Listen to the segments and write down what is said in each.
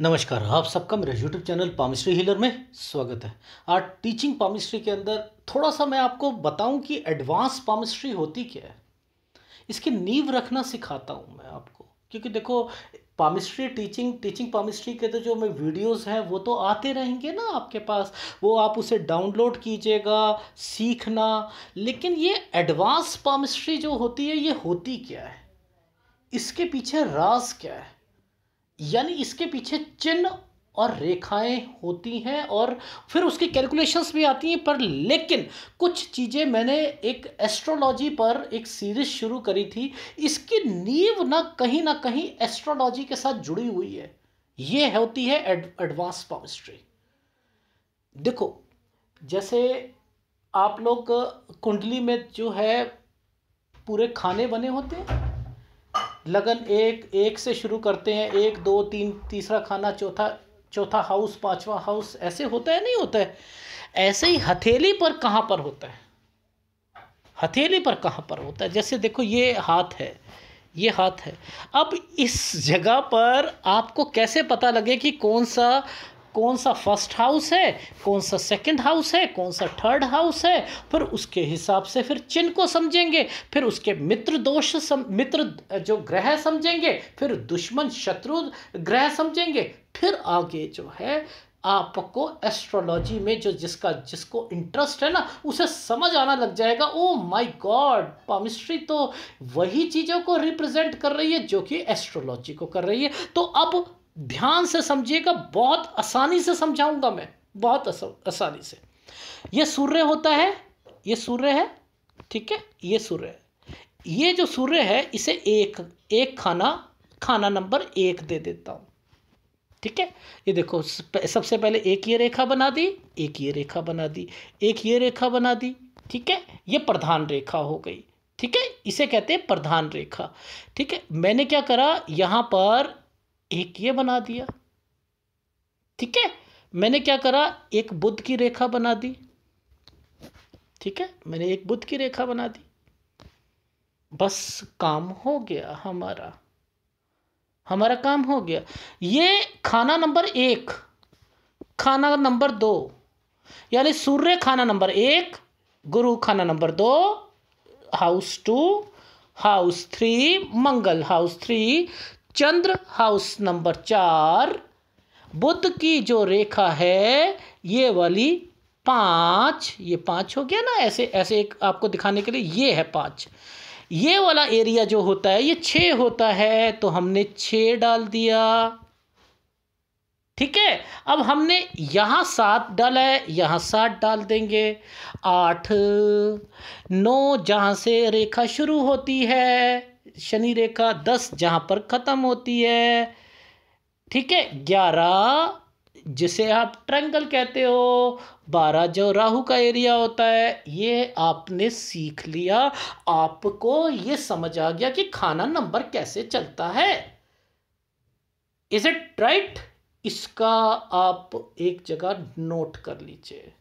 नमस्कार आप सबका मेरे यूट्यूब चैनल पामिस्ट्री हीलर में स्वागत है आज टीचिंग पामिस्ट्री के अंदर थोड़ा सा मैं आपको बताऊं कि एडवांस पामिस्ट्री होती क्या है इसकी नींव रखना सिखाता हूं मैं आपको क्योंकि देखो पामिस्ट्री टीचिंग टीचिंग पामिस्ट्री के तो जो मैं वीडियोस हैं वो तो आते रहेंगे ना आपके पास वो आप उसे डाउनलोड कीजिएगा सीखना लेकिन ये एडवांस पामिस्ट्री जो होती है ये होती क्या है इसके पीछे राज क्या है यानी इसके पीछे चिन्ह और रेखाएं होती हैं और फिर उसकी कैलकुलेशंस भी आती हैं पर लेकिन कुछ चीज़ें मैंने एक एस्ट्रोलॉजी पर एक सीरीज शुरू करी थी इसकी नींव ना कहीं ना कहीं एस्ट्रोलॉजी के साथ जुड़ी हुई है ये होती है एडवांस पामिस्ट्री देखो जैसे आप लोग कुंडली में जो है पूरे खाने बने होते हैं लगन एक एक से शुरू करते हैं एक दो तीन तीसरा खाना चौथा चौथा हाउस पांचवा हाउस ऐसे होता है नहीं होता है ऐसे ही हथेली पर कहाँ पर होता है हथेली पर कहाँ पर होता है जैसे देखो ये हाथ है ये हाथ है अब इस जगह पर आपको कैसे पता लगे कि कौन सा कौन सा फर्स्ट हाउस है कौन सा सेकंड हाउस है कौन सा थर्ड हाउस है फिर उसके हिसाब से फिर चिन्ह को समझेंगे फिर उसके मित्र दोष सम, मित्र जो ग्रह समझेंगे फिर दुश्मन शत्रु ग्रह समझेंगे फिर आगे जो है आपको एस्ट्रोलॉजी में जो जिसका जिसको इंटरेस्ट है ना उसे समझ आना लग जाएगा oh oh my god palmistry तो वही चीज़ों को रिप्रेजेंट कर रही है जो कि एस्ट्रोलॉजी को कर रही है तो अब ध्यान से समझिएगा बहुत आसानी से समझाऊंगा मैं बहुत आसानी से ये सूर्य होता है ये सूर्य है ठीक है ये सूर्य है ये जो सूर्य है इसे एक एक खाना खाना नंबर एक दे देता हूँ ठीक है ये देखो सबसे पहले एक ये रेखा बना दी एक ये रेखा बना दी एक ये रेखा बना दी ठीक है ये प्रधान रेखा हो गई ठीक है इसे कहते हैं प्रधान रेखा ठीक है मैंने क्या करा यहाँ पर एक ये बना दिया ठीक है मैंने क्या करा एक बुद्ध की रेखा बना दी ठीक है मैंने एक बुद्ध की रेखा बना दी बस काम हो गया हमारा हमारा काम हो गया ये खाना नंबर एक खाना नंबर दो यानी सूर्य खाना नंबर एक गुरु खाना नंबर दो house two house three Mangal house three Chandra house number चार बुद्ध की जो रेखा है ये वाली पाँच ये पाँच हो गया ना ऐसे ऐसे एक आपको दिखाने के लिए ये है पाँच ये वाला एरिया जो होता है ये छ होता है तो हमने छ डाल दिया ठीक है अब हमने यहाँ सात डाला है यहाँ सात डाल देंगे आठ नौ जहाँ से रेखा शुरू होती है शनि रेखा दस जहाँ पर ख़त्म होती है ठीक है ग्यारह जिसे आप ट्रंगल कहते हो बारह जो राहु का एरिया होता है ये आपने सीख लिया आपको ये समझ आ गया कि खाना नंबर कैसे चलता है इज इट राइट इसका आप एक जगह नोट कर लीजिए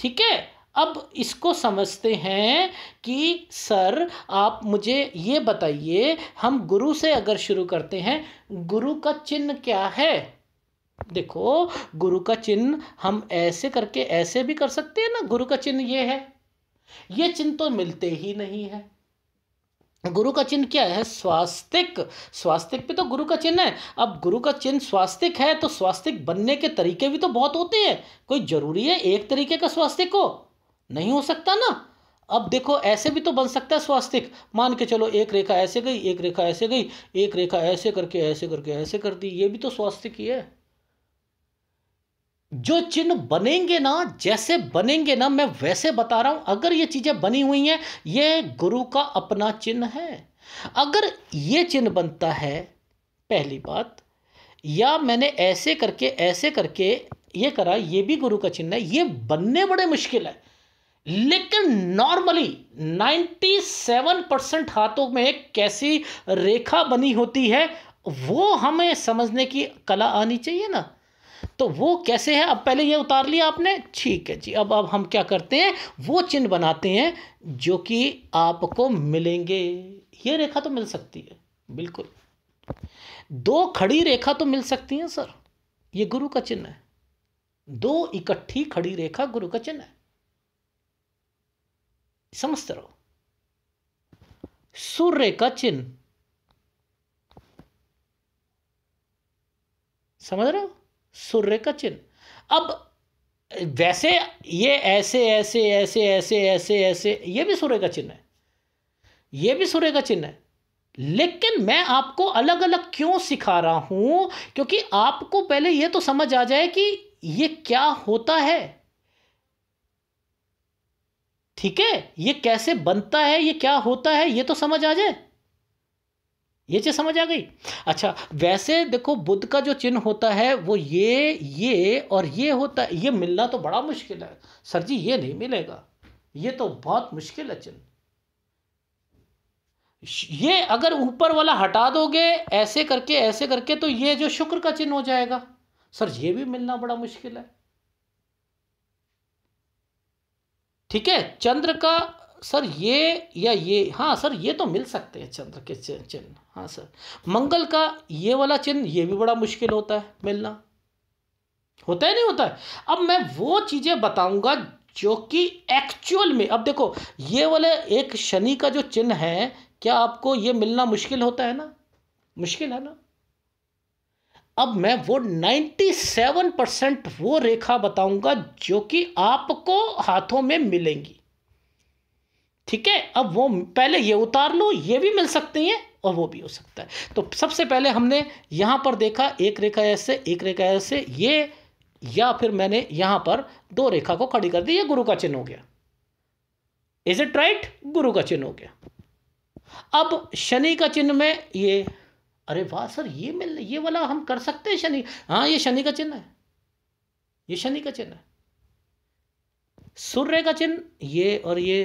ठीक है अब इसको समझते हैं कि सर आप मुझे ये बताइए हम गुरु से अगर शुरू करते हैं गुरु का चिन्ह क्या है देखो गुरु का चिन्ह हम ऐसे करके ऐसे भी कर सकते हैं ना गुरु का चिन्ह ये है ये चिन्ह तो मिलते ही नहीं है गुरु का चिन्ह क्या है स्वास्तिक स्वास्तिक पे तो गुरु का चिन्ह है अब गुरु का चिन्ह स्वास्तिक है तो स्वास्तिक बनने के तरीके भी तो बहुत होते हैं कोई जरूरी है एक तरीके का स्वास्तिक हो नहीं हो सकता ना अब देखो ऐसे भी तो बन सकता है स्वास्तिक मान के चलो एक रेखा ऐसे गई एक रेखा ऐसे गई एक रेखा ऐसे करके ऐसे करके ऐसे कर दी ये भी तो स्वास्तिक ही है जो चिन्ह बनेंगे ना जैसे बनेंगे ना मैं वैसे बता रहा हूं अगर ये चीजें बनी हुई हैं ये गुरु का अपना चिन्ह है अगर ये चिन्ह बनता है पहली बात या मैंने ऐसे करके ऐसे करके ये करा ये भी गुरु का चिन्ह है ये बनने बड़े मुश्किल है लेकिन नॉर्मली 97 परसेंट हाथों में एक कैसी रेखा बनी होती है वो हमें समझने की कला आनी चाहिए ना तो वो कैसे है अब पहले ये उतार लिया आपने ठीक है जी अब अब हम क्या करते हैं वो चिन्ह बनाते हैं जो कि आपको मिलेंगे ये रेखा तो मिल सकती है बिल्कुल दो खड़ी रेखा तो मिल सकती है सर ये गुरु का चिन्ह है दो इकट्ठी खड़ी रेखा गुरु का चिन्ह है समझते रहो सूर्य का चिन्ह समझ रहे हो सूर्य का चिन्ह अब वैसे ये ऐसे ऐसे ऐसे ऐसे ऐसे ऐसे ये भी सूर्य का चिन्ह है ये भी सूर्य का चिन्ह है लेकिन मैं आपको अलग अलग क्यों सिखा रहा हूं क्योंकि आपको पहले यह तो समझ आ जाए कि ये क्या होता है ठीक है ये कैसे बनता है ये क्या होता है ये तो समझ आ जाए ये चीज समझ आ गई अच्छा वैसे देखो बुद्ध का जो चिन्ह होता है वो ये ये और ये होता है ये मिलना तो बड़ा मुश्किल है सर जी ये नहीं मिलेगा ये तो बहुत मुश्किल है चिन्ह ये अगर ऊपर वाला हटा दोगे ऐसे करके ऐसे करके तो ये जो शुक्र का चिन्ह हो जाएगा सर ये भी मिलना बड़ा मुश्किल है ठीक है चंद्र का सर ये या ये हाँ सर ये तो मिल सकते हैं चंद्र के चिन्ह हाँ सर मंगल का ये वाला चिन्ह ये भी बड़ा मुश्किल होता है मिलना होता है नहीं होता है अब मैं वो चीज़ें बताऊंगा जो कि एक्चुअल में अब देखो ये वाले एक शनि का जो चिन्ह है क्या आपको ये मिलना मुश्किल होता है ना मुश्किल है ना अब मैं वो 97 परसेंट वो रेखा बताऊंगा जो कि आपको हाथों में मिलेंगी ठीक है अब वो पहले ये उतार लो ये भी मिल सकती हैं और वो भी हो सकता है तो सबसे पहले हमने यहां पर देखा एक रेखा ऐसे एक रेखा ऐसे ये या फिर मैंने यहां पर दो रेखा को खड़ी कर दी ये गुरु का चिन्ह हो गया इज इट राइट गुरु का चिन्ह हो गया अब शनि का चिन्ह में ये अरे वाह सर ये मिल ये वाला हम कर सकते हैं शनि हाँ ये शनि का चिन्ह है ये शनि का चिन्ह है सूर्य का चिन्ह ये और ये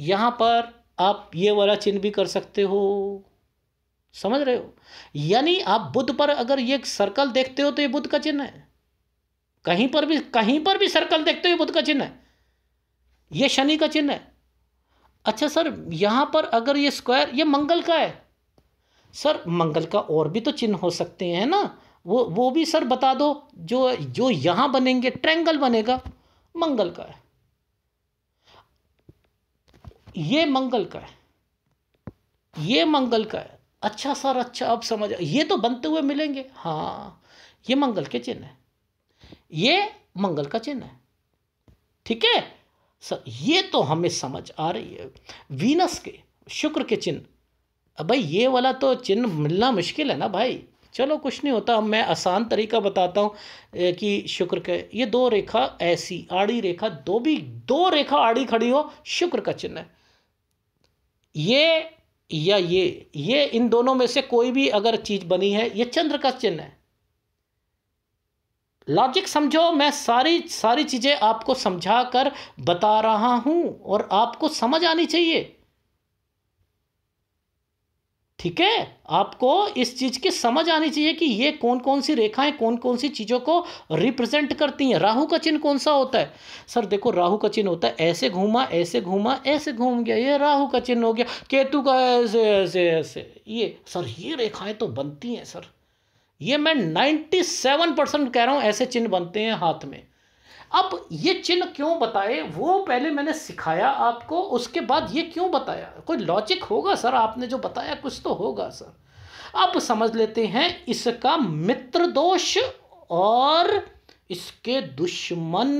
यहां पर आप ये वाला चिन्ह भी कर सकते हो समझ रहे हो यानी आप बुद्ध पर अगर ये सर्कल देखते हो तो ये बुद्ध का चिन्ह है कहीं पर भी कहीं पर भी सर्कल देखते हो ये बुद्ध का चिन्ह है ये शनि का चिन्ह है अच्छा सर यहां पर अगर ये स्क्वायर ये मंगल का है सर मंगल का और भी तो चिन्ह हो सकते हैं ना वो वो भी सर बता दो जो जो यहां बनेंगे ट्रैंगल बनेगा मंगल का है ये मंगल का है ये मंगल का है अच्छा सर अच्छा अब समझ ये तो बनते हुए मिलेंगे हाँ ये मंगल के चिन्ह है ये मंगल का चिन्ह है ठीक है सर ये तो हमें समझ आ रही है वीनस के शुक्र के चिन्ह अब भाई ये वाला तो चिन्ह मिलना मुश्किल है ना भाई चलो कुछ नहीं होता अब मैं आसान तरीका बताता हूँ कि शुक्र के ये दो रेखा ऐसी आड़ी रेखा दो भी दो रेखा आड़ी खड़ी हो शुक्र का चिन्ह है ये या ये ये इन दोनों में से कोई भी अगर चीज़ बनी है ये चंद्र का चिन्ह है लॉजिक समझो मैं सारी सारी चीज़ें आपको समझा कर बता रहा हूं और आपको समझ आनी चाहिए ठीक है आपको इस चीज़ की समझ आनी चाहिए कि ये कौन कौन सी रेखाएं कौन कौन सी चीज़ों को रिप्रेजेंट करती हैं राहु का चिन्ह कौन सा होता है सर देखो राहु का चिन्ह होता है ऐसे घूमा ऐसे घूमा ऐसे घूम गया ये राहु का चिन्ह हो गया केतु का ऐसे ऐसे ऐसे ये सर ये रेखाएं तो बनती हैं सर ये मैं नाइन्टी सेवन परसेंट कह रहा हूं ऐसे चिन्ह बनते हैं हाथ में अब ये चिन्ह क्यों बताए वो पहले मैंने सिखाया आपको उसके बाद ये क्यों बताया कोई लॉजिक होगा सर आपने जो बताया कुछ तो होगा सर अब समझ लेते हैं इसका मित्र दोष और इसके दुश्मन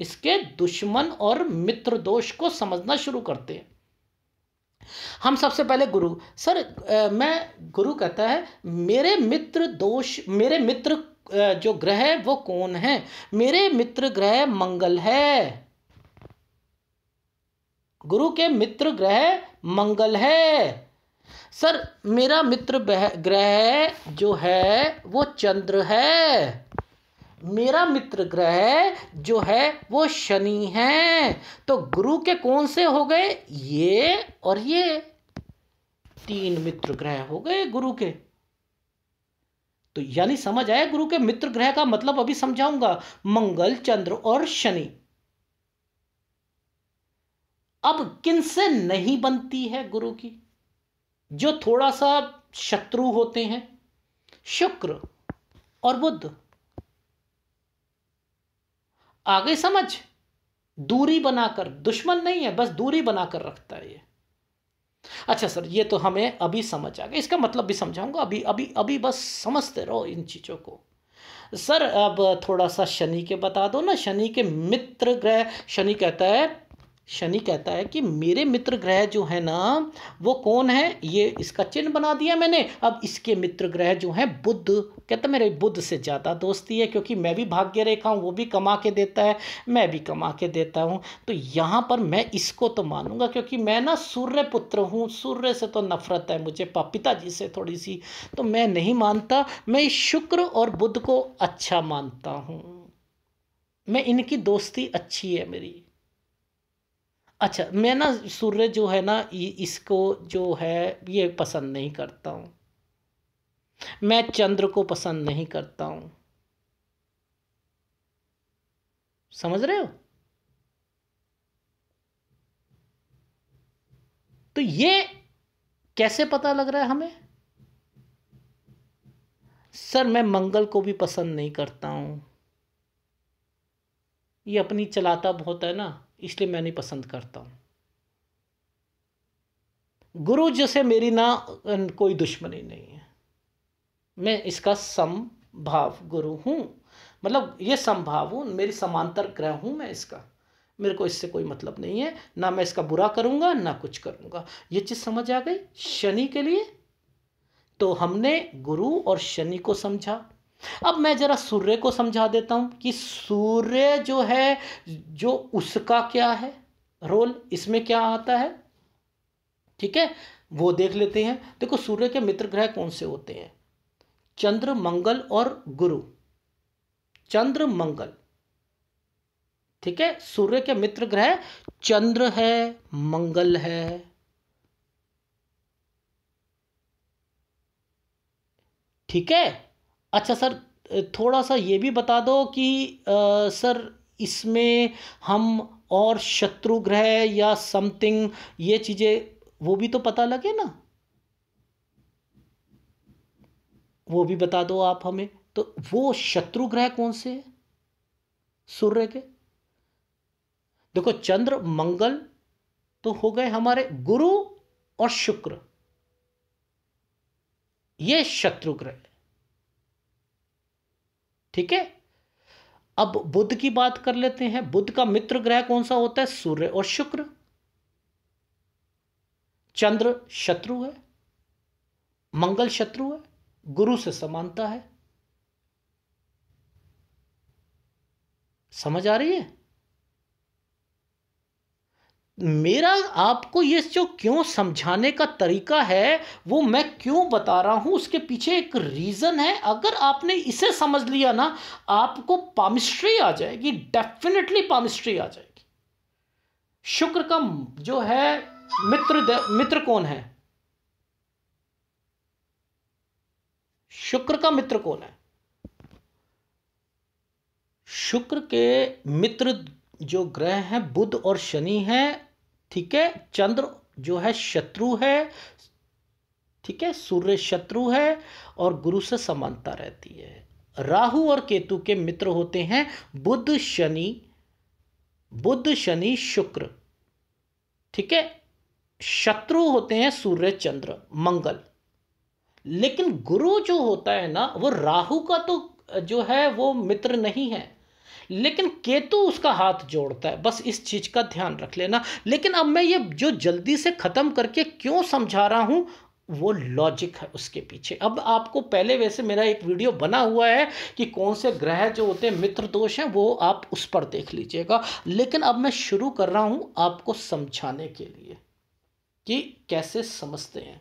इसके दुश्मन और मित्र दोष को समझना शुरू करते हैं हम सबसे पहले गुरु सर आ, मैं गुरु कहता है मेरे मित्र दोष मेरे मित्र जो ग्रह है वो कौन है मेरे मित्र ग्रह मंगल है गुरु के मित्र ग्रह मंगल है सर मेरा मित्र ग्रह जो है वो चंद्र है मेरा मित्र ग्रह जो है वो शनि है तो गुरु के कौन से हो गए ये और ये तीन मित्र ग्रह हो गए गुरु के तो यानी समझ आया गुरु के मित्र ग्रह का मतलब अभी समझाऊंगा मंगल चंद्र और शनि अब किन से नहीं बनती है गुरु की जो थोड़ा सा शत्रु होते हैं शुक्र और बुद्ध आगे समझ दूरी बनाकर दुश्मन नहीं है बस दूरी बनाकर रखता है ये अच्छा सर ये तो हमें अभी समझ आ गया इसका मतलब भी समझाऊंगा अभी अभी अभी बस समझते रहो इन चीज़ों को सर अब थोड़ा सा शनि के बता दो ना शनि के मित्र ग्रह शनि कहता है शनि कहता है कि मेरे मित्र ग्रह जो है ना वो कौन है ये इसका चिन्ह बना दिया मैंने अब इसके मित्र ग्रह जो है बुद्ध कहता मेरे बुद्ध से ज़्यादा दोस्ती है क्योंकि मैं भी भाग्य रेखा हूँ वो भी कमा के देता है मैं भी कमा के देता हूँ तो यहाँ पर मैं इसको तो मानूंगा क्योंकि मैं ना सूर्य पुत्र हूँ सूर्य से तो नफरत है मुझे पिता जी से थोड़ी सी तो मैं नहीं मानता मैं शुक्र और बुद्ध को अच्छा मानता हूँ मैं इनकी दोस्ती अच्छी है मेरी अच्छा मैं ना सूर्य जो है ना इसको जो है ये पसंद नहीं करता हूँ मैं चंद्र को पसंद नहीं करता हूँ समझ रहे हो तो ये कैसे पता लग रहा है हमें सर मैं मंगल को भी पसंद नहीं करता हूं ये अपनी चलाता बहुत है ना इसलिए मैं नहीं पसंद करता हूं गुरु जैसे मेरी ना कोई दुश्मनी नहीं है मैं इसका समभाव गुरु हूं मतलब ये संभाव हूँ मेरी समांतर ग्रह हूं मैं इसका मेरे को इससे कोई मतलब नहीं है ना मैं इसका बुरा करूंगा ना कुछ करूँगा ये चीज़ समझ आ गई शनि के लिए तो हमने गुरु और शनि को समझा अब मैं ज़रा सूर्य को समझा देता हूं कि सूर्य जो है जो उसका क्या है रोल इसमें क्या आता है ठीक है वो देख लेते हैं देखो सूर्य के मित्र ग्रह कौन से होते हैं चंद्र मंगल और गुरु चंद्र मंगल ठीक है सूर्य के मित्र ग्रह चंद्र है मंगल है ठीक है अच्छा सर थोड़ा सा ये भी बता दो कि सर इसमें हम और शत्रु ग्रह या समथिंग ये चीज़ें वो भी तो पता लगे ना वो भी बता दो आप हमें तो वो शत्रु ग्रह कौन से है सूर्य के देखो चंद्र मंगल तो हो गए हमारे गुरु और शुक्र ये शत्रु ग्रह ठीक है अब बुद्ध की बात कर लेते हैं बुद्ध का मित्र ग्रह कौन सा होता है सूर्य और शुक्र चंद्र शत्रु है मंगल शत्रु है गुरु से समानता है समझ आ रही है मेरा आपको ये जो क्यों समझाने का तरीका है वो मैं क्यों बता रहा हूँ उसके पीछे एक रीज़न है अगर आपने इसे समझ लिया ना आपको पामिस्ट्री आ जाएगी डेफिनेटली पामिस्ट्री आ जाएगी शुक्र का जो है मित्र मित्र कौन है शुक्र का मित्र कौन है शुक्र के मित्र जो ग्रह हैं बुध और शनि हैं ठीक है चंद्र जो है शत्रु है ठीक है सूर्य शत्रु है और गुरु से समानता रहती है राहु और केतु के मित्र होते हैं बुद्ध शनि बुद्ध शनि शुक्र ठीक है शत्रु होते हैं सूर्य चंद्र मंगल लेकिन गुरु जो होता है ना वो राहु का तो जो है वो मित्र नहीं है लेकिन केतु उसका हाथ जोड़ता है बस इस चीज़ का ध्यान रख लेना लेकिन अब मैं ये जो जल्दी से ख़त्म करके क्यों समझा रहा हूं वो लॉजिक है उसके पीछे अब आपको पहले वैसे मेरा एक वीडियो बना हुआ है कि कौन से ग्रह जो होते हैं मित्र दोष हैं वो आप उस पर देख लीजिएगा लेकिन अब मैं शुरू कर रहा हूँ आपको समझाने के लिए कि कैसे समझते हैं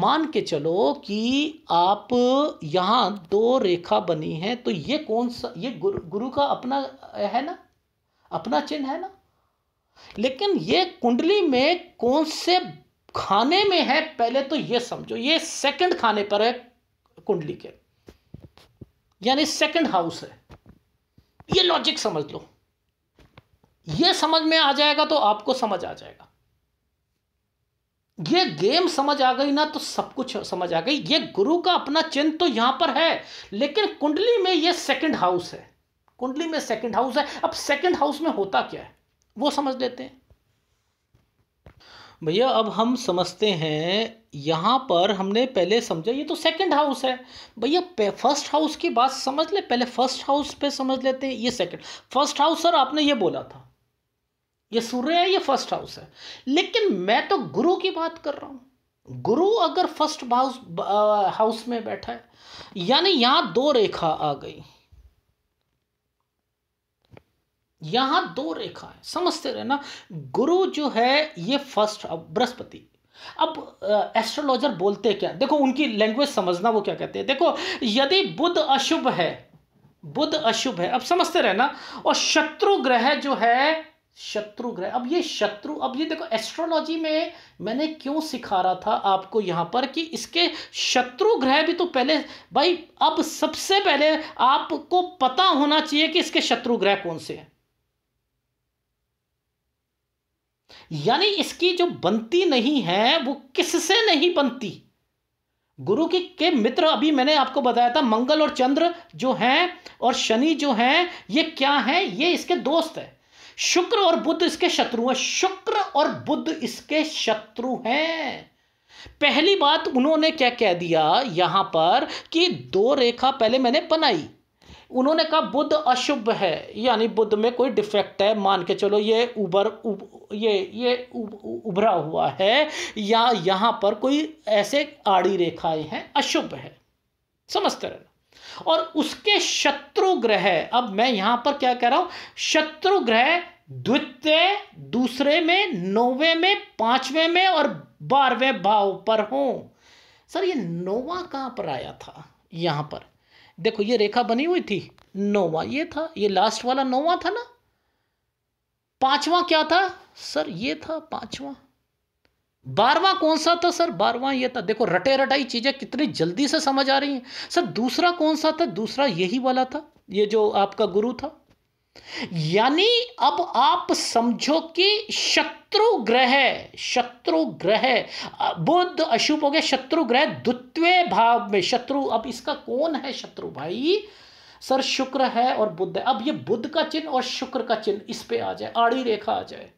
मान के चलो कि आप यहाँ दो रेखा बनी है तो ये कौन सा ये गुरु गुरु का अपना है ना अपना चिन्ह है ना लेकिन ये कुंडली में कौन से खाने में है पहले तो ये समझो ये सेकंड खाने पर है कुंडली के यानी सेकंड हाउस है ये लॉजिक समझ लो ये समझ में आ जाएगा तो आपको समझ आ जाएगा ये गेम समझ आ गई ना तो सब कुछ समझ आ गई ये गुरु का अपना चिन्ह तो यहां पर है लेकिन कुंडली में ये सेकंड हाउस है कुंडली में सेकंड हाउस है अब सेकंड हाउस में होता क्या है वो समझ लेते हैं भैया अब हम समझते हैं यहां पर हमने पहले समझा ये तो सेकंड हाउस है भैया फर्स्ट हाउस की बात समझ ले पहले फर्स्ट हाउस पे समझ लेते हैं ये सेकंड फर्स्ट हाउस सर आपने ये बोला था ये सूर्य है ये फर्स्ट हाउस है लेकिन मैं तो गुरु की बात कर रहा हूं गुरु अगर फर्स्ट हाउस हाउस में बैठा है यानी यहां दो रेखा आ गई यहां दो रेखा है समझते रहे ना गुरु जो है ये फर्स्ट बृहस्पति अब एस्ट्रोलॉजर बोलते क्या देखो उनकी लैंग्वेज समझना वो क्या कहते हैं देखो यदि बुद्ध अशुभ है बुद्ध अशुभ है अब समझते रहे ना और शत्रु ग्रह जो है शत्रु ग्रह अब ये शत्रु अब ये देखो एस्ट्रोलॉजी में मैंने क्यों सिखा रहा था आपको यहां पर कि इसके शत्रु ग्रह भी तो पहले भाई अब सबसे पहले आपको पता होना चाहिए कि इसके शत्रु ग्रह कौन से हैं यानी इसकी जो बनती नहीं है वो किससे नहीं बनती गुरु की के मित्र अभी मैंने आपको बताया था मंगल और चंद्र जो हैं और शनि जो हैं ये क्या हैं ये इसके दोस्त हैं शुक्र और बुद्ध इसके शत्रु हैं शुक्र और बुद्ध इसके शत्रु हैं पहली बात उन्होंने क्या कह दिया यहां पर कि दो रेखा पहले मैंने बनाई उन्होंने कहा बुद्ध अशुभ है यानी बुद्ध में कोई डिफेक्ट है मान के चलो ये उबर उब, ये ये उब, उभरा हुआ है या यहां पर कोई ऐसे आड़ी रेखाएं हैं अशुभ है समझते रहना और उसके शत्रु ग्रह अब मैं यहां पर क्या कह रहा हूं शत्रु ग्रह द्वितीय दूसरे में नौवे में पांचवें में और बारहवें भाव पर हो सर ये नोवा कहां पर आया था यहां पर देखो ये रेखा बनी हुई थी नोवा ये था ये लास्ट वाला नोवा था ना पांचवा क्या था सर ये था पांचवा बारवा कौन सा था सर बारवा ये था देखो रटे रटाई चीज़ें कितनी जल्दी से समझ आ रही हैं सर दूसरा कौन सा था दूसरा यही वाला था ये जो आपका गुरु था यानी अब आप समझो कि शत्रु ग्रह शत्रु ग्रह बुद्ध अशुभ हो गया शत्रु ग्रह द्वितीय भाव में शत्रु अब इसका कौन है शत्रु भाई सर शुक्र है और बुद्ध है अब ये बुद्ध का चिन्ह और शुक्र का चिन्ह इस पे आ जाए आड़ी रेखा आ जाए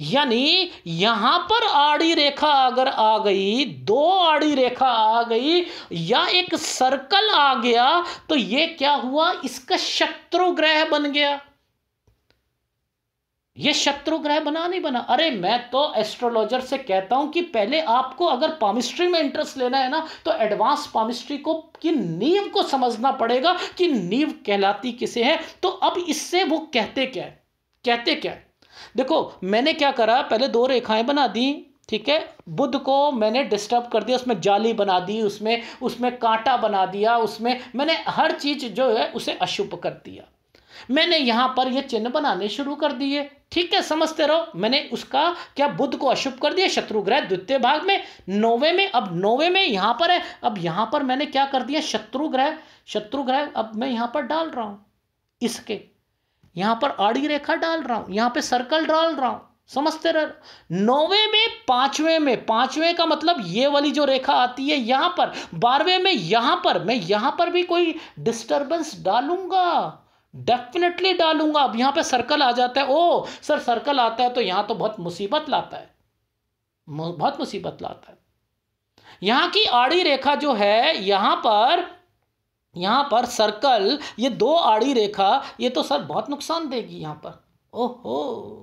यानी यहां पर आड़ी रेखा अगर आ गई दो आड़ी रेखा आ गई या एक सर्कल आ गया तो यह क्या हुआ इसका शत्रु ग्रह बन गया ये शत्रु ग्रह बना नहीं बना अरे मैं तो एस्ट्रोलॉजर से कहता हूं कि पहले आपको अगर पामिस्ट्री में इंटरेस्ट लेना है ना तो एडवांस पामिस्ट्री को कि नींव को समझना पड़ेगा कि नींव कहलाती किसे है तो अब इससे वो कहते क्या कहते क्या देखो मैंने क्या करा पहले दो रेखाएं बना दी ठीक है बुद्ध को मैंने डिस्टर्ब कर दिया उसमें जाली बना दी उसमें उसमें कांटा बना दिया उसमें मैंने हर चीज़ जो है उसे अशुभ कर दिया मैंने यहां पर ये चिन्ह बनाने शुरू कर दिए ठीक है समझते रहो मैंने उसका क्या बुद्ध को अशुभ कर दिया शत्रु ग्रह द्वितीय भाग में नौवे में अब नौवे में यहां पर है अब यहां पर मैंने क्या कर दिया शत्रु ग्रह शत्रु ग्रह अब मैं यहां पर डाल रहा हूं इसके यहां पर आड़ी रेखा डाल रहा हूं यहां पे सर्कल डाल रहा हूं समझते रह नौवे में पांचवे में पांचवे का मतलब ये वाली जो रेखा आती है यहां पर बारहवें में यहां पर मैं यहां पर भी कोई डिस्टर्बेंस डालूंगा डेफिनेटली डालूंगा अब यहां पे सर्कल आ जाता है ओ सर सर्कल आता है तो यहां तो बहुत मुसीबत लाता है बहुत मुसीबत लाता है यहां की आड़ी रेखा जो है यहां पर यहाँ पर सर्कल ये दो आड़ी रेखा ये तो सर बहुत नुकसान देगी यहाँ पर ओहो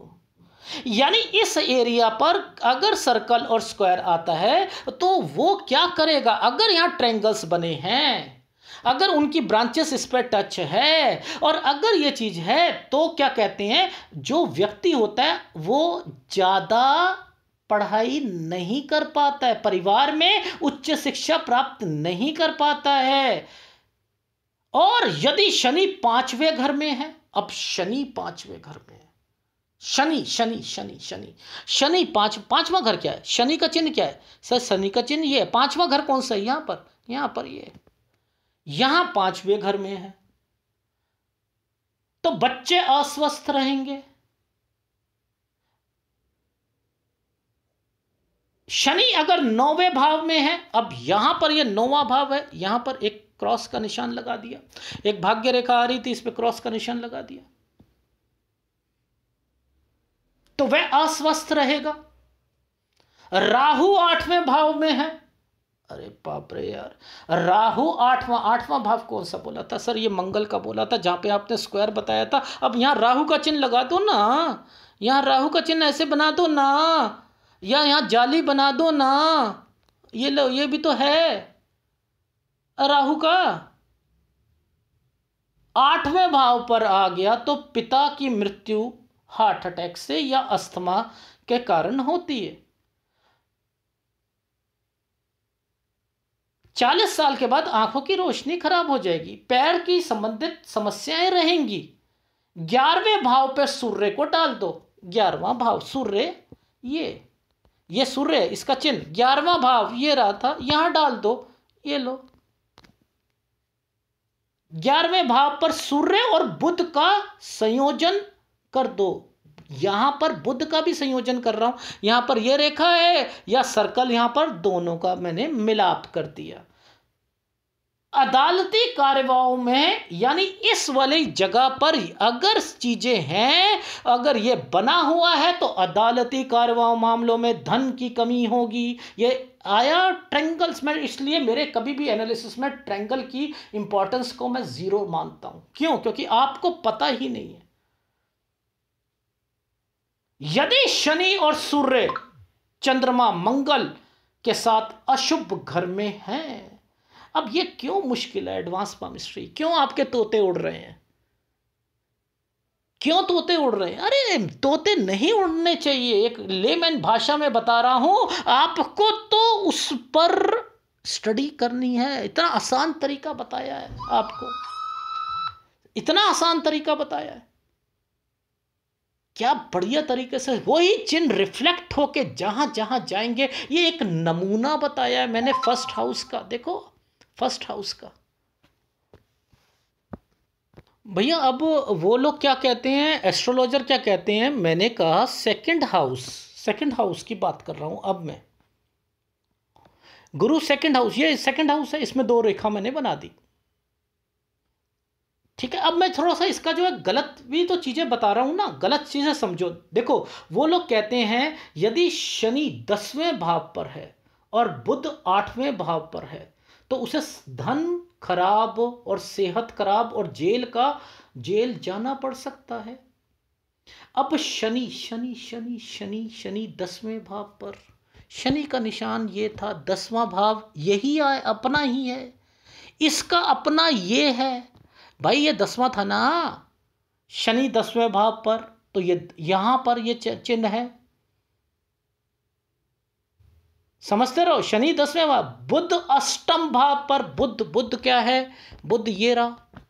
यानी इस एरिया पर अगर सर्कल और स्क्वायर आता है तो वो क्या करेगा अगर यहाँ ट्रेंगल्स बने हैं अगर उनकी ब्रांचेस इस पर टच है और अगर ये चीज़ है तो क्या कहते हैं जो व्यक्ति होता है वो ज़्यादा पढ़ाई नहीं कर पाता है परिवार में उच्च शिक्षा प्राप्त नहीं कर पाता है और यदि शनि पांचवें घर में है अब शनि पांचवें घर में है शनि शनि शनि शनि शनि पांच पांचवा घर क्या है शनि का चिन्ह क्या है सर शनि का चिन्ह ये पांचवा घर कौन सा है यहां पर यहां पर ये यहां पांचवें घर में है तो बच्चे अस्वस्थ रहेंगे शनि अगर नौवे भाव में है अब यहां पर ये यह नौवा भाव है यहां पर एक क्रॉस का निशान लगा दिया एक भाग्य रेखा आ रही थी इस पर क्रॉस का निशान लगा दिया तो वह अस्वस्थ रहेगा राहु आठवें भाव में है अरे बाप रे यार राहु आठवा आठवा भाव कौन सा बोला था सर ये मंगल का बोला था जहां पे आपने स्क्वायर बताया था अब यहां राहु का चिन्ह लगा दो ना यहां राहु का चिन्ह ऐसे बना दो ना या यहां जाली बना दो ना ये लो ये भी तो है राहु का आठवें भाव पर आ गया तो पिता की मृत्यु हार्ट अटैक से या अस्थमा के कारण होती है चालीस साल के बाद आंखों की रोशनी खराब हो जाएगी पैर की संबंधित समस्याएं रहेंगी ग्यारहवें भाव पर सूर्य को डाल दो ग्यारहवा भाव सूर्य ये ये सूर्य इसका चिन्ह ग्यारहवा भाव ये रहा था यहां डाल दो ये लो ग्यारहवें भाव पर सूर्य और बुद्ध का संयोजन कर दो यहां पर बुद्ध का भी संयोजन कर रहा हूं यहां पर यह रेखा है या सर्कल यहां पर दोनों का मैंने मिलाप कर दिया अदालती कार्यवाहों में यानी इस वाली जगह पर अगर चीजें हैं अगर ये बना हुआ है तो अदालती कार्यवाह मामलों में धन की कमी होगी ये आया ट्रेंगल्स में इसलिए मेरे कभी भी एनालिसिस में ट्रेंगल की इंपॉर्टेंस को मैं ज़ीरो मानता हूं क्यों क्योंकि आपको पता ही नहीं है यदि शनि और सूर्य चंद्रमा मंगल के साथ अशुभ घर में हैं अब ये क्यों मुश्किल है एडवांस पामिस्ट्री क्यों आपके तोते उड़ रहे हैं क्यों तोते उड़ रहे अरे तोते नहीं उड़ने चाहिए एक लेमैन भाषा में बता रहा हूं आपको तो उस पर स्टडी करनी है इतना आसान तरीका बताया है आपको इतना आसान तरीका बताया है क्या बढ़िया तरीके से वही चिन्ह रिफ्लेक्ट होके जहां जहां जाएंगे ये एक नमूना बताया है मैंने फर्स्ट हाउस का देखो फर्स्ट हाउस का भैया अब वो लोग क्या कहते हैं एस्ट्रोलॉजर क्या कहते हैं मैंने कहा सेकंड हाउस सेकंड हाउस की बात कर रहा हूं अब मैं गुरु सेकंड हाउस ये सेकंड हाउस है इसमें दो रेखा मैंने बना दी ठीक है अब मैं थोड़ा सा इसका जो है गलत भी तो चीज़ें बता रहा हूं ना गलत चीज़ें समझो देखो वो लोग कहते हैं यदि शनि दसवें भाव पर है और बुद्ध आठवें भाव पर है तो उसे धन खराब और सेहत खराब और जेल का जेल जाना पड़ सकता है अब शनि शनि शनि शनि शनि दसवें भाव पर शनि का निशान ये था दसवां भाव यही आए अपना ही है इसका अपना ये है भाई ये दसवां था ना शनि दसवें भाव पर तो ये यहां पर ये चिन्ह है समझते रहो शनि दसवें भाव बुद्ध अष्टम भाव पर बुद्ध बुद्ध क्या है बुद्ध ये रहा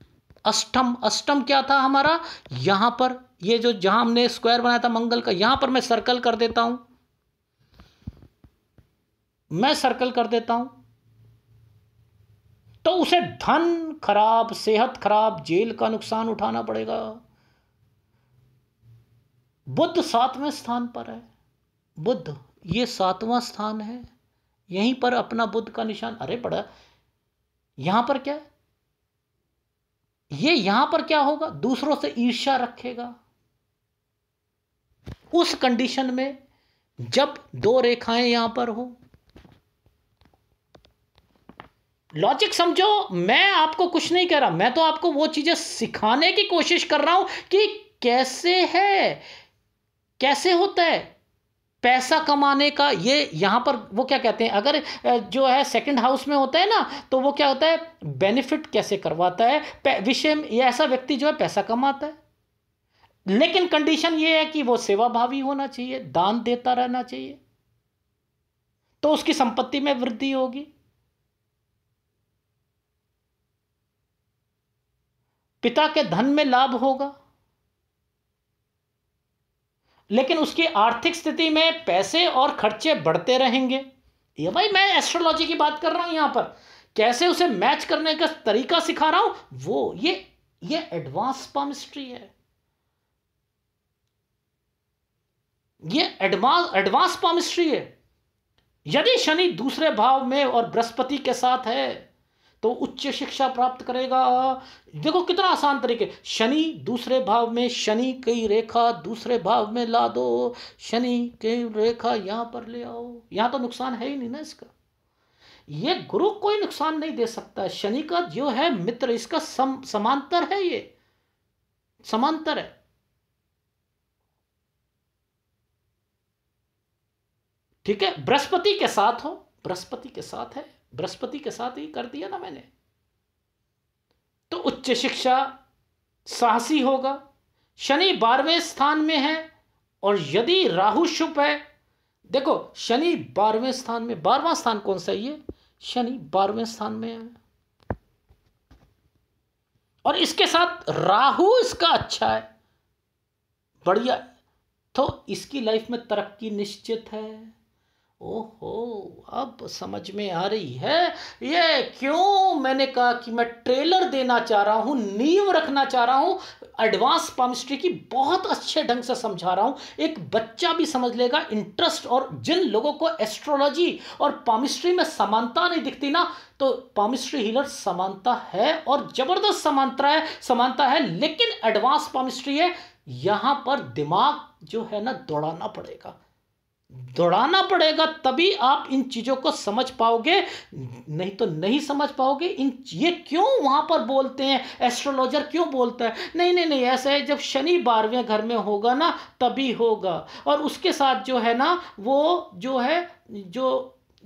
अष्टम अष्टम क्या था हमारा यहां पर ये जो जहां हमने स्क्वायर बनाया था मंगल का यहां पर मैं सर्कल कर देता हूं मैं सर्कल कर देता हूं तो उसे धन खराब सेहत खराब जेल का नुकसान उठाना पड़ेगा बुद्ध सातवें स्थान पर है बुद्ध ये सातवां स्थान है यहीं पर अपना बुद्ध का निशान अरे बड़ा यहां पर क्या है ये यहां पर क्या होगा दूसरों से ईर्ष्या रखेगा उस कंडीशन में जब दो रेखाएं यहां पर हो लॉजिक समझो मैं आपको कुछ नहीं कह रहा मैं तो आपको वो चीजें सिखाने की कोशिश कर रहा हूं कि कैसे है कैसे होता है पैसा कमाने का ये यहाँ पर वो क्या कहते हैं अगर जो है सेकंड हाउस में होता है ना तो वो क्या होता है बेनिफिट कैसे करवाता है विषय में ऐसा व्यक्ति जो है पैसा कमाता है लेकिन कंडीशन ये है कि वो सेवाभावी होना चाहिए दान देता रहना चाहिए तो उसकी संपत्ति में वृद्धि होगी पिता के धन में लाभ होगा लेकिन उसकी आर्थिक स्थिति में पैसे और खर्चे बढ़ते रहेंगे ये भाई मैं एस्ट्रोलॉजी की बात कर रहा हूँ यहाँ पर कैसे उसे मैच करने का तरीका सिखा रहा हूँ वो ये ये एडवांस पामिस्ट्री है ये एडवांस एडवांस पामिस्ट्री है यदि शनि दूसरे भाव में और बृहस्पति के साथ है तो उच्च शिक्षा प्राप्त करेगा देखो कितना आसान तरीके शनि दूसरे भाव में शनि की रेखा दूसरे भाव में ला दो शनि की रेखा यहां पर ले आओ यहां तो नुकसान है ही नहीं ना इसका ये गुरु कोई नुकसान नहीं दे सकता शनि का जो है मित्र इसका सम समांतर है ये समांतर है ठीक है बृहस्पति के साथ हो बृहस्पति के साथ है बृहस्पति के साथ ही कर दिया ना मैंने तो उच्च शिक्षा साहसी होगा शनि बारहवें स्थान में है और यदि राहु शुभ है देखो शनि बारहवें स्थान में बारहवा स्थान कौन सा ये शनि बारहवें स्थान में है और इसके साथ राहु इसका अच्छा है बढ़िया तो इसकी लाइफ में तरक्की निश्चित है ओहो अब समझ में आ रही है ये क्यों मैंने कहा कि मैं ट्रेलर देना चाह रहा हूँ नींव रखना चाह रहा हूँ एडवांस पामिस्ट्री की बहुत अच्छे ढंग से समझा रहा हूँ एक बच्चा भी समझ लेगा इंटरेस्ट और जिन लोगों को एस्ट्रोलॉजी और पामिस्ट्री में समानता नहीं दिखती ना तो पामिस्ट्री हीलर समानता है और ज़बरदस्त समानता है समानता है लेकिन एडवांस पामिस्ट्री है यहाँ पर दिमाग जो है ना दौड़ाना पड़ेगा दौड़ाना पड़ेगा तभी आप इन चीज़ों को समझ पाओगे नहीं तो नहीं समझ पाओगे इन ये क्यों वहाँ पर बोलते हैं एस्ट्रोलॉजर क्यों बोलता है नहीं नहीं नहीं ऐसा है जब शनि बारहवें घर में होगा ना तभी होगा और उसके साथ जो है ना वो जो है जो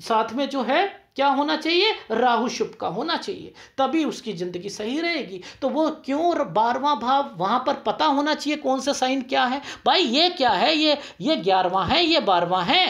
साथ में जो है क्या होना चाहिए राहु शुभ का होना चाहिए तभी उसकी ज़िंदगी सही रहेगी तो वो क्यों बारवा भाव वहां पर पता होना चाहिए कौन सा साइन क्या है भाई ये क्या है ये ये ग्यारहवा है ये बारवा है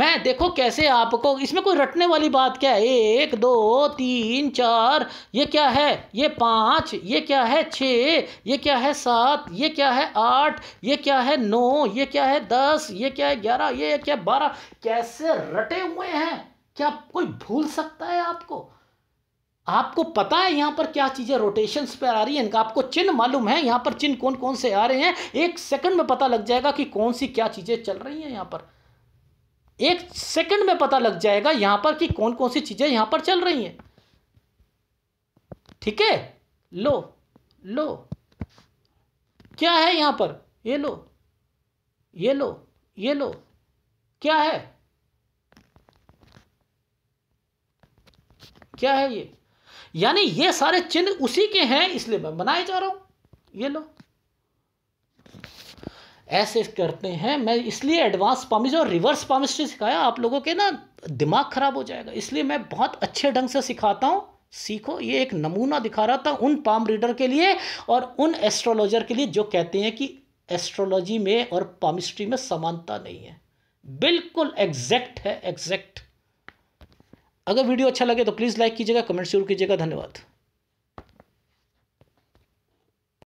मैं देखो कैसे आपको इसमें कोई रटने वाली बात क्या है एक दो तीन चार ये क्या है ये पाँच ये क्या है छः ये क्या है सात ये क्या है आठ ये क्या है नौ ये क्या है दस ये क्या है ग्यारह ये क्या है बारह कैसे रटे हुए हैं क्या कोई भूल सकता है आपको आपको पता है यहां पर क्या चीज़ें रोटेशन पर आ रही है इनका आपको चिन्ह मालूम है यहां पर चिन्ह कौन कौन से आ रहे हैं एक सेकंड में पता लग जाएगा कि कौन सी क्या चीज़ें चल रही हैं यहां पर एक सेकंड में पता लग जाएगा यहां पर कि कौन कौन सी चीज़ें यहां पर चल रही हैं ठीक है लो लो क्या है यहां पर ये लो ये लो ये लो क्या है क्या है ये यानी ये सारे चिन्ह उसी के हैं इसलिए मैं बनाए जा रहा हूं ये लो ऐसे करते हैं मैं इसलिए एडवांस पामिस्ट्री और रिवर्स पामिस्ट्री सिखाया आप लोगों के ना दिमाग खराब हो जाएगा इसलिए मैं बहुत अच्छे ढंग से सिखाता हूं सीखो ये एक नमूना दिखा रहा था उन पाम रीडर के लिए और उन एस्ट्रोलॉजर के लिए जो कहते हैं कि एस्ट्रोलॉजी में और पामिस्ट्री में समानता नहीं है बिल्कुल एग्जैक्ट है एग्जैक्ट अगर वीडियो अच्छा लगे तो प्लीज़ लाइक कीजिएगा कमेंट जरूर कीजिएगा धन्यवाद